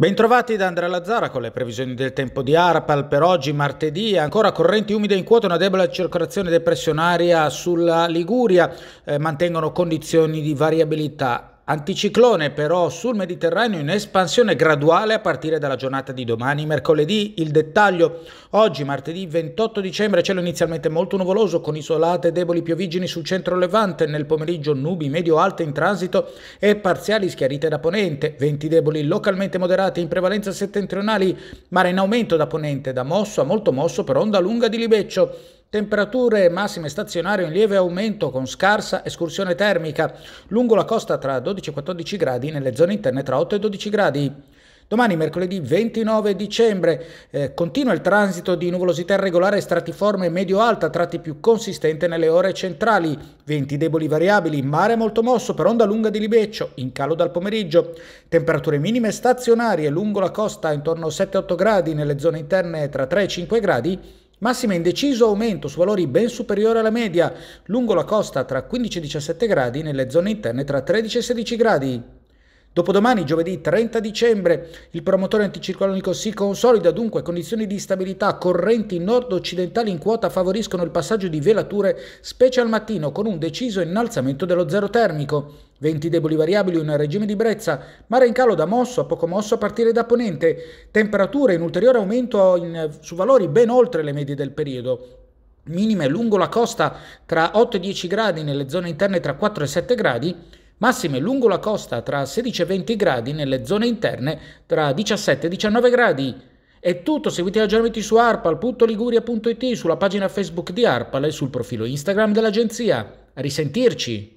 Bentrovati da Andrea Lazzara con le previsioni del tempo di Arpal per oggi martedì, ancora correnti umide in quota, una debole circolazione depressionaria eh, sulla Liguria, eh, mantengono condizioni di variabilità Anticiclone però sul Mediterraneo in espansione graduale a partire dalla giornata di domani, mercoledì. Il dettaglio, oggi martedì 28 dicembre, cielo inizialmente molto nuvoloso con isolate e deboli piovigini sul centro levante, nel pomeriggio nubi medio-alte in transito e parziali schiarite da ponente, venti deboli localmente moderati in prevalenza settentrionali, mare in aumento da ponente, da mosso a molto mosso per onda lunga di Libeccio. Temperature massime stazionarie in lieve aumento con scarsa escursione termica lungo la costa tra 12 e 14 gradi, nelle zone interne tra 8 e 12 gradi. Domani, mercoledì 29 dicembre, eh, continua il transito di nuvolosità irregolare stratiforme medio-alta, tratti più consistente nelle ore centrali. Venti deboli variabili, mare molto mosso per onda lunga di Libeccio, in calo dal pomeriggio. Temperature minime stazionarie lungo la costa intorno a 7-8 gradi, nelle zone interne tra 3 e 5 gradi Massima in deciso aumento su valori ben superiori alla media, lungo la costa tra 15 e 17 gradi, nelle zone interne tra 13 e 16 gradi. Dopodomani, giovedì 30 dicembre, il promotore anticiclonico si consolida dunque condizioni di stabilità, correnti nord-occidentali in quota favoriscono il passaggio di velature, specie al mattino, con un deciso innalzamento dello zero termico. Venti deboli variabili in regime di brezza, mare in calo da mosso a poco mosso a partire da ponente, temperature in ulteriore aumento in, su valori ben oltre le medie del periodo, minime lungo la costa tra 8 e 10 gradi, nelle zone interne tra 4 e 7 gradi, massime lungo la costa tra 16 e 20 gradi, nelle zone interne tra 17 e 19 gradi. È tutto, seguite gli aggiornamenti su arpal.liguria.it, sulla pagina Facebook di Arpal e sul profilo Instagram dell'agenzia. A risentirci!